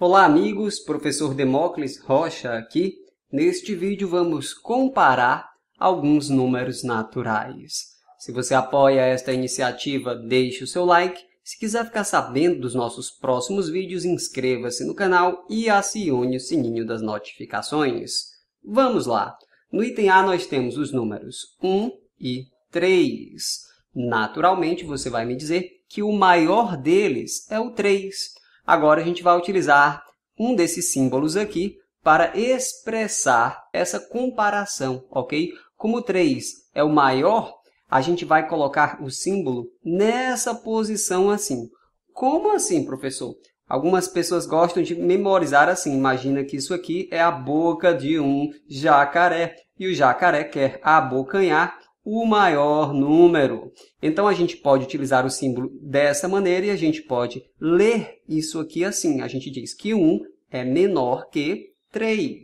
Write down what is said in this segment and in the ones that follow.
Olá amigos, professor Demócles Rocha aqui. Neste vídeo vamos comparar alguns números naturais. Se você apoia esta iniciativa, deixe o seu like. Se quiser ficar sabendo dos nossos próximos vídeos, inscreva-se no canal e acione o sininho das notificações. Vamos lá! No item A nós temos os números 1 e 3. Naturalmente, você vai me dizer que o maior deles é o 3. Agora a gente vai utilizar um desses símbolos aqui para expressar essa comparação, ok? Como 3 é o maior, a gente vai colocar o símbolo nessa posição assim. Como assim, professor? Algumas pessoas gostam de memorizar assim. Imagina que isso aqui é a boca de um jacaré e o jacaré quer abocanhar o maior número. Então a gente pode utilizar o símbolo dessa maneira e a gente pode ler isso aqui assim. A gente diz que 1 é menor que 3.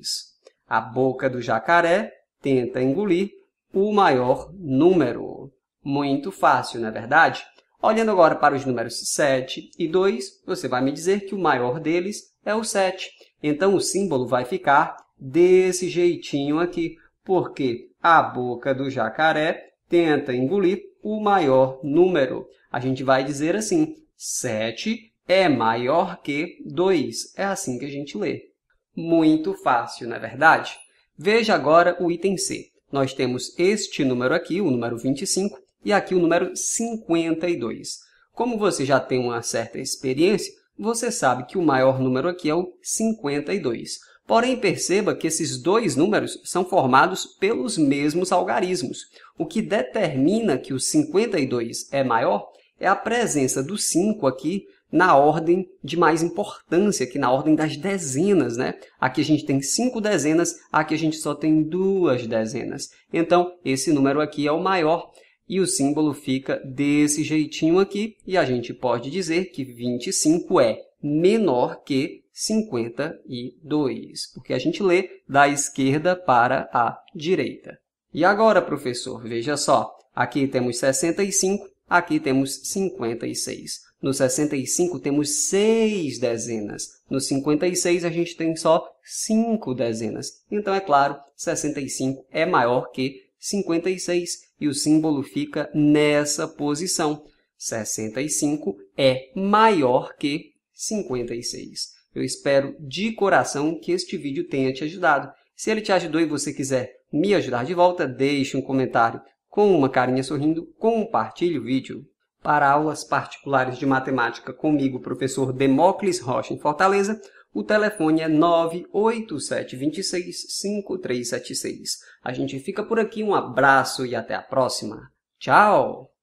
A boca do jacaré tenta engolir o maior número. Muito fácil, não é verdade? Olhando agora para os números 7 e 2, você vai me dizer que o maior deles é o 7. Então o símbolo vai ficar desse jeitinho aqui porque a boca do jacaré tenta engolir o maior número. A gente vai dizer assim: 7 é maior que 2. É assim que a gente lê. Muito fácil, não é verdade? Veja agora o item C. Nós temos este número aqui, o número 25, e aqui o número 52. Como você já tem uma certa experiência, você sabe que o maior número aqui é o 52. Porém, perceba que esses dois números são formados pelos mesmos algarismos. O que determina que o 52 é maior é a presença do 5 aqui na ordem de mais importância, que na ordem das dezenas, né? Aqui a gente tem cinco dezenas, aqui a gente só tem duas dezenas. Então, esse número aqui é o maior e o símbolo fica desse jeitinho aqui, e a gente pode dizer que 25 é menor que 52, porque a gente lê da esquerda para a direita. E agora, professor, veja só, aqui temos 65, aqui temos 56. No 65 temos 6 dezenas, no 56 a gente tem só 5 dezenas. Então, é claro, 65 é maior que 56 e o símbolo fica nessa posição. 65 é maior que 56. Eu espero de coração que este vídeo tenha te ajudado. Se ele te ajudou e você quiser me ajudar de volta, deixe um comentário com uma carinha sorrindo, compartilhe o vídeo. Para aulas particulares de matemática comigo, professor Demócles Rocha, em Fortaleza, o telefone é 987265376. A gente fica por aqui, um abraço e até a próxima. Tchau!